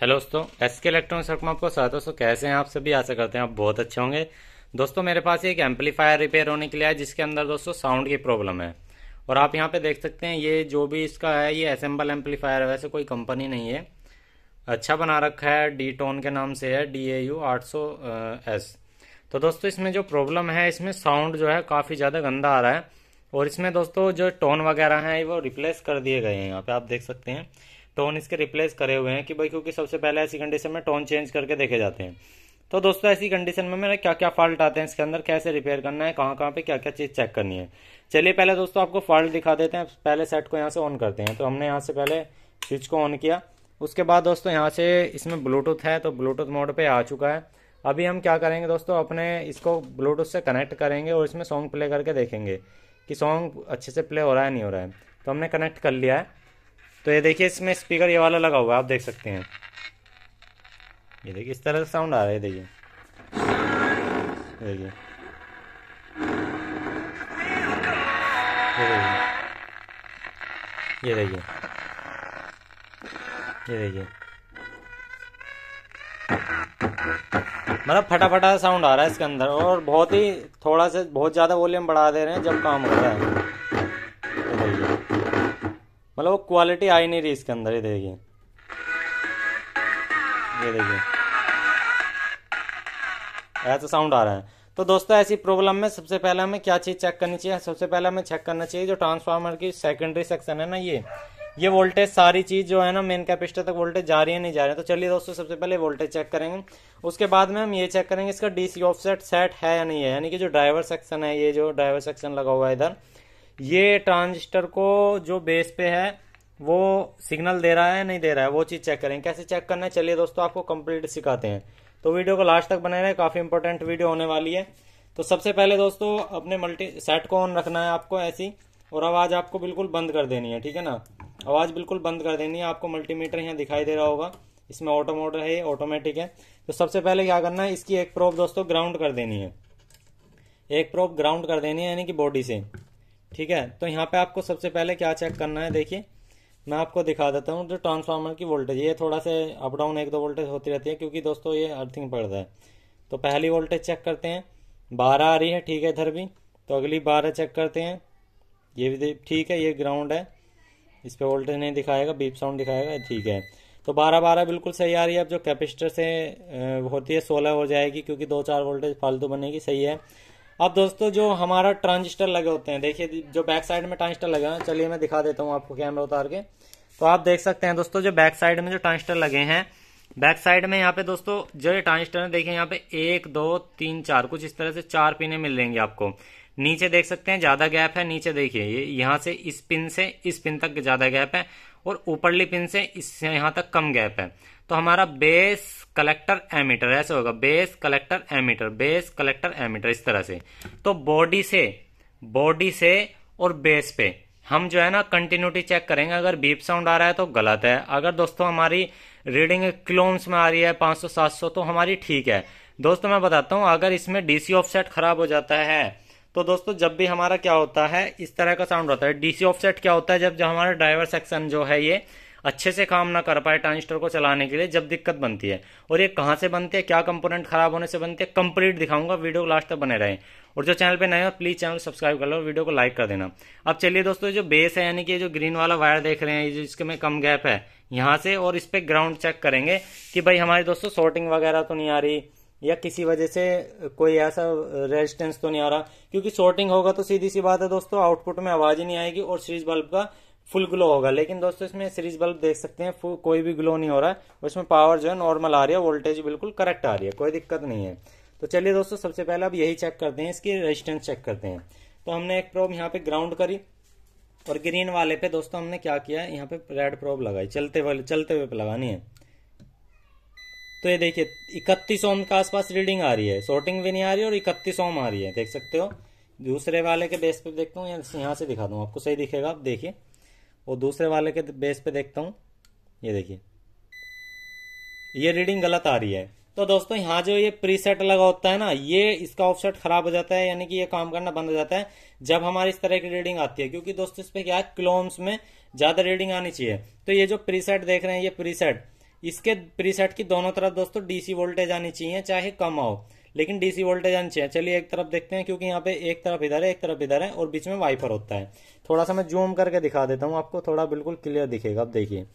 hello दोस्तों S के electronic में आपको स्वागत दोस्तों कैसे हैं आप सभी आशा करते हैं आप बहुत अच्छे होंगे दोस्तों मेरे पास एक एम्पलीफायर रिपेयर होने के लिए है जिसके अंदर दोस्तों साउंड की प्रॉब्लम है और आप यहाँ पे देख सकते हैं ये जो भी इसका है ये असेंबल एम्पलीफायर है वैसे कोई कंपनी नहीं है अच्छा बना रखा है डी टोन के नाम से है डी ए यू आठ सौ एस तो दोस्तों इसमें जो प्रॉब्लम है इसमें साउंड जो है काफ़ी ज़्यादा गंदा आ रहा है और इसमें दोस्तों जो टोन वगैरह हैं वो रिप्लेस कर दिए गए हैं यहाँ पे आप देख सकते हैं टोन इसके रिप्लेस करे हुए हैं कि भाई क्योंकि सबसे पहले ऐसी कंडीशन में टोन चेंज करके देखे जाते हैं तो दोस्तों ऐसी कंडीशन में मेरे क्या क्या फॉल्ट आते हैं इसके अंदर कैसे रिपेयर करना है कहाँ कहाँ पे क्या क्या चीज़ चेक करनी है चलिए पहले दोस्तों आपको फॉल्ट दिखा देते हैं पहले सेट को यहाँ से ऑन करते हैं तो हमने यहाँ से पहले स्विच को ऑन किया उसके बाद दोस्तों यहाँ से इसमें ब्लूटूथ है तो ब्लूटूथ मोड पर आ चुका है अभी हम क्या करेंगे दोस्तों अपने इसको ब्लूटूथ से कनेक्ट करेंगे और इसमें सॉन्ग प्ले करके देखेंगे कि सॉन्ग अच्छे से प्ले हो रहा है नहीं हो रहा है तो हमने कनेक्ट कर लिया है तो ये देखिए इसमें स्पीकर ये वाला लगा हुआ है आप देख सकते हैं ये देखिए इस तरह से साउंड आ रहा है देखिए देखिए ये देखिए ये देखिए मतलब फटाफटा साउंड आ रहा है इसके अंदर और बहुत ही थोड़ा सा बहुत ज़्यादा वॉल्यूम बढ़ा दे रहे हैं जब काम हो रहा है मतलब वो क्वालिटी आई नहीं रही इसके अंदर ये देखिए ये देखिए ऐसा साउंड आ रहा है तो दोस्तों ऐसी प्रॉब्लम में सबसे पहले हमें क्या चीज़ चेक करनी चाहिए सबसे पहले हमें चेक करना चाहिए जो ट्रांसफार्मर की सेकेंडरी सेक्शन है ना ये ये वोल्टेज सारी चीज़ जो है ना मेन कैपेसिटर तक वोल्टेज जा रही है नहीं जा रही है तो चलिए दोस्तों सबसे पहले वोल्टेज चेक करेंगे उसके बाद में हम ये चेक करेंगे इसका डीसी ऑफसेट सेट है या नहीं है यानी कि जो ड्राइवर सेक्शन है ये जो ड्राइवर सेक्शन लगा हुआ है इधर ये ट्रांजिस्टर को जो बेस पे है वो सिग्नल दे रहा है नहीं दे रहा है वो चीज़ चेक करें कैसे चेक करना है चलिए दोस्तों आपको कंप्लीट सिखाते हैं तो वीडियो को लास्ट तक बने रहे काफ़ी इंपॉर्टेंट वीडियो होने वाली है तो सबसे पहले दोस्तों अपने मल्टी सेट को ऑन रखना है आपको ऐसी और आवाज़ आपको बिल्कुल बंद कर देनी है ठीक है ना आवाज़ बिल्कुल बंद कर देनी है आपको मल्टीमीटर यहाँ दिखाई दे रहा होगा इसमें ऑटो मोटर है ऑटोमेटिक है तो सबसे पहले क्या करना है इसकी एक प्रोप दोस्तों ग्राउंड कर देनी है एक प्रोप ग्राउंड कर देनी है यानी कि बॉडी से ठीक है तो यहाँ पे आपको सबसे पहले क्या चेक करना है देखिए मैं आपको दिखा देता हूँ जो ट्रांसफार्मर की वोल्टेज ये थोड़ा सा अप डाउन एक दो वोल्टेज होती रहती है क्योंकि दोस्तों ये अर्थिंग पड़ रहा है तो पहली वोल्टेज चेक करते हैं बारह आ रही है ठीक है इधर भी तो अगली बारह चेक करते हैं ये भी ठीक है ये ग्राउंड है इस पर वोल्टेज नहीं दिखाएगा बीप साउंड दिखाएगा ठीक है तो बारह बारह बिल्कुल सही आ रही है अब जो कैपेसिटर से होती है सोलह हो जाएगी क्योंकि दो चार वोल्टेज फालतू बनेगी सही है अब दोस्तों जो हमारा ट्रांजिस्टर लगे होते हैं देखिए जो बैक साइड में ट्रांजिस्टर लगे हैं चलिए मैं दिखा देता हूँ आपको कैमरा उतार के तो आप देख सकते हैं दोस्तों जो बैक साइड में जो ट्रांजिस्टर लगे हैं बैक साइड में यहाँ पे दोस्तों जो ये ट्रांजिस्टर है देखिए यहाँ पे एक दो तीन चार कुछ इस तरह से चार पिने मिल जाएंगे आपको नीचे देख सकते हैं ज्यादा गैप है नीचे देखिए ये यहाँ से इस पिन से इस पिन तक ज्यादा गैप है और ऊपरली पिन से इस यहाँ तक कम गैप है तो हमारा बेस कलेक्टर एमीटर ऐसे होगा base collector emitter base collector emitter इस तरह से तो बॉडी से बॉडी से और बेस पे हम जो है ना कंटिन्यूटी चेक करेंगे अगर बीप साउंड आ रहा है तो गलत है अगर दोस्तों हमारी रीडिंग क्लोम्स में आ रही है 500 700 तो हमारी ठीक है दोस्तों मैं बताता हूँ अगर इसमें डीसी ऑफसेट खराब हो जाता है तो दोस्तों जब भी हमारा क्या होता है इस तरह का साउंड होता है डीसी ऑफसेट क्या होता है जब जो हमारा ड्राइवर सेक्शन जो है ये अच्छे से काम ना कर पाए ट्रांजिस्टर को चलाने के लिए जब दिक्कत बनती है और ये कहाँ से बनते हैं क्या कंपोनेंट खराब होने से बनते हैं कंप्लीट दिखाऊंगा वीडियो को लास्ट तक बने रहें और जो चैनल पे नए हो प्लीज चैनल सब्सक्राइब कर लो वीडियो को लाइक कर देना अब चलिए दोस्तों जो बेस है यानी कि जो ग्रीन वाला वायर देख रहे हैं जिसके में कम गैप है यहाँ से और इस पर ग्राउंड चेक करेंगे कि भाई हमारे दोस्तों शॉर्टिंग वगैरह तो नहीं आ रही या किसी वजह से कोई ऐसा रेजिस्टेंस तो नहीं आ रहा क्योंकि शॉर्टिंग होगा तो सीधी सी बात है दोस्तों आउटपुट में आवाज ही नहीं आएगी और स्विच बल्ब का फुल ग्लो होगा लेकिन दोस्तों इसमें सीरीज बल्ब देख सकते हैं कोई भी ग्लो नहीं हो रहा है उसमें पावर जो है नॉर्मल आ रही है वोल्टेज बिल्कुल करेक्ट आ रही है कोई दिक्कत नहीं है तो चलिए दोस्तों सबसे पहले अब यही चेक करते हैं इसकी रेजिस्टेंस चेक करते हैं तो हमने एक प्रोब यहाँ पे ग्राउंड करी और ग्रीन वाले पे दोस्तों हमने क्या किया यहाँ पे रेड प्रोब लगाई चलते वाले चलते हुए लगानी है तो ये देखिए इकतीस ओम के आसपास रीडिंग आ रही है शॉर्टिंग भी नहीं आ रही और इकतीस ओम आ रही है देख सकते हो दूसरे वाले के बेस पे देखता हूँ यहाँ से दिखा दूँ आपको सही दिखेगा आप देखिए और दूसरे वाले के बेस पे देखता हूँ ये देखिए ये रीडिंग गलत आ रही है तो दोस्तों यहाँ जो ये प्रीसेट लगा होता है ना ये इसका ऑफसेट खराब हो जाता है यानी कि ये काम करना बंद हो जाता है जब हमारी इस तरह की रीडिंग आती है क्योंकि दोस्तों इस पर क्या है क्लोम्स में ज्यादा रीडिंग आनी चाहिए तो ये जो प्रीसेट देख रहे हैं ये प्रीसेट इसके प्रीसेट की दोनों तरफ दोस्तों डीसी वोल्टेज आनी चाहिए चाहे कम आओ लेकिन डीसी वोल्टेज अनचे है चलिए एक तरफ देखते हैं क्योंकि यहाँ पे एक तरफ इधर है एक तरफ इधर है और बीच में वाइपर होता है थोड़ा सा मैं जूम करके दिखा देता हूँ आपको थोड़ा बिल्कुल क्लियर दिखेगा अब देखिए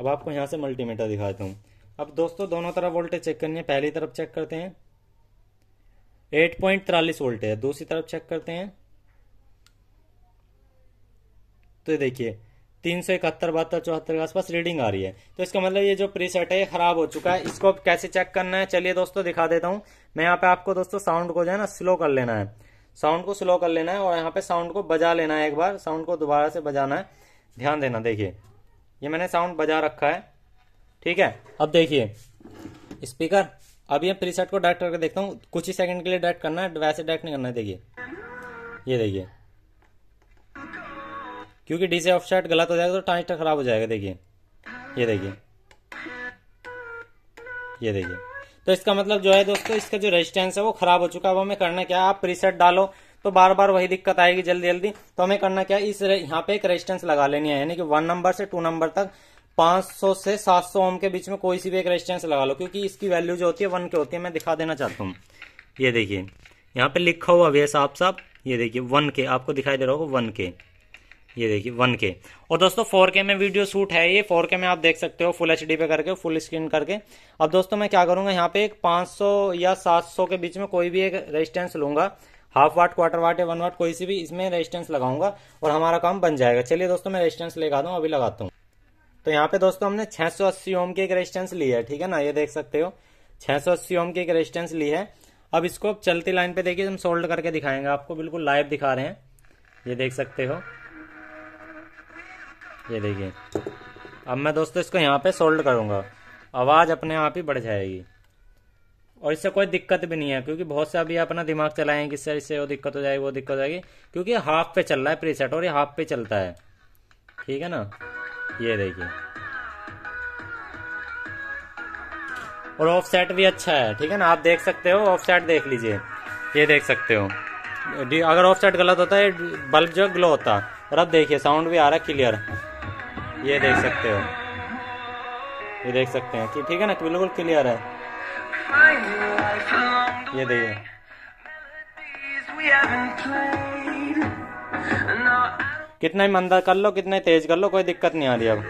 अब आपको यहाँ से मल्टीमीटर दिखा देता हूँ अब दोस्तों दोनों तरफ वोल्टेज चेक करनी है पहली तरफ चेक करते हैं एट पॉइंट तिरालीस वोल्ट है दूसरी तरफ चेक करते हैं तो देखिए तीन सौ इकहत्तर बहत्तर चौहत्तर के आसपास रीडिंग आ रही है तो इसका मतलब ये जो प्रीसेट है ये खराब हो चुका है इसको कैसे चेक करना है चलिए दोस्तों दिखा देता हूँ मैं यहाँ पे आपको दोस्तों साउंड को जो है ना स्लो कर लेना है साउंड को स्लो कर लेना है और यहाँ पे साउंड को बजा लेना है एक बार साउंड को दोबारा से बजाना है ध्यान देना देखिए ये मैंने साउंड बजा रखा है ठीक है अब देखिए स्पीकर अब ये प्रीसेट को डायरेक्ट करके देखता हूँ कुछ ही सेकंड के लिए डायरेक्ट करना है वैसे डायरेक्ट नहीं करना है देखिए ये देखिए क्योंकि डी से ऑफ शर्ट गलत हो जाएगा तो ट्रांजिस्टर खराब हो जाएगा देखिए ये देखिए ये देखिए तो इसका मतलब जो है दोस्तों इसका जो रेजिस्टेंस है वो खराब हो चुका है अब हमें करना क्या है आप प्रीसेट डालो तो बार बार वही दिक्कत आएगी जल्दी जल्दी तो हमें करना क्या है इस यहाँ पे एक रेजिस्टेंस लगा लेनी है यानी कि वन नंबर से टू नंबर तक 500 से 700 ओम के बीच में कोई सी भी एक रेजिस्टेंस लगा लो क्योंकि इसकी वैल्यू जो होती है वन की होती है मैं दिखा देना चाहता हूँ ये देखिए यहाँ पे लिखा हुआ भी है साफ साफ ये देखिए वन के आपको दिखाई दे रहा होगा वन के ये देखिए वन के और दोस्तों फोर के में वीडियो शूट है ये फोर के में आप देख सकते हो फुल एच पे करके फुल स्क्रीन करके अब दोस्तों मैं क्या करूंगा यहाँ पे एक 500 या 700 के बीच में कोई भी एक रेजिस्टेंस लूंगा हाफ वाट क्वार्टर वाट या वन वाट कोई सी भी इसमें रेजिस्टेंस लगाऊंगा और हमारा काम बन जाएगा चलिए दोस्तों मैं रेजिस्टेंस लेगा हूँ अभी लगाता हूँ तो यहाँ पे दोस्तों हमने छह ओम की एक रेजिस्टेंस ली है ठीक है ना ये देख सकते हो छह ओम की एक रेजिस्टेंस ली है अब इसको चलती लाइन पे देखिए हम सोल्ड करके दिखाएंगे आपको बिल्कुल लाइव दिखा रहे हैं ये देख सकते हो ये देखिए अब मैं दोस्तों इसको यहाँ पे सोल्ड करूँगा आवाज़ अपने आप ही बढ़ जाएगी और इससे कोई दिक्कत भी नहीं है क्योंकि बहुत से अभी अपना दिमाग चलाएं कि सर इससे वो दिक्कत हो जाएगी वो दिक्कत हो जाएगी क्योंकि हाफ पे चल रहा है प्रीसेट और ये हाफ पे चलता है ठीक है ना ये देखिए और ऑफ सेट भी अच्छा है ठीक है ना आप देख सकते हो ऑफ सेट देख लीजिए ये देख सकते हो अगर ऑफ सेट गलत होता है बल्ब जो ग्लो होता और अब देखिए साउंड भी आ रहा है क्लियर ये देख सकते हो ये देख सकते हैं कि ठीक है ना बिल्कुल क्लियर है ये देखिए कितना ही मंदा कर लो कितना ही तेज कर लो कोई दिक्कत नहीं आ रही अब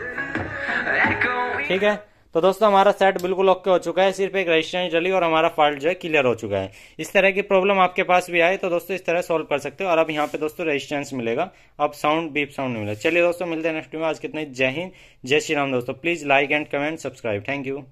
ठीक है तो दोस्तों हमारा सेट बिल्कुल ओके हो चुका है सिर्फ एक रजिस्ट्रेंस डली और हमारा फॉल्ट जो है क्लियर हो चुका है इस तरह की प्रॉब्लम आपके पास भी आए तो दोस्तों इस तरह सॉल्व कर सकते हो और अब यहाँ पे दोस्तों रजिस्ट्रेंस मिलेगा अब साउंड बीप साउंड मिलेगा चलिए दोस्तों मिलते हैं नेक्स्ट में आज कितने जय हिंद जय श्री राम दोस्तों please like and comment subscribe thank you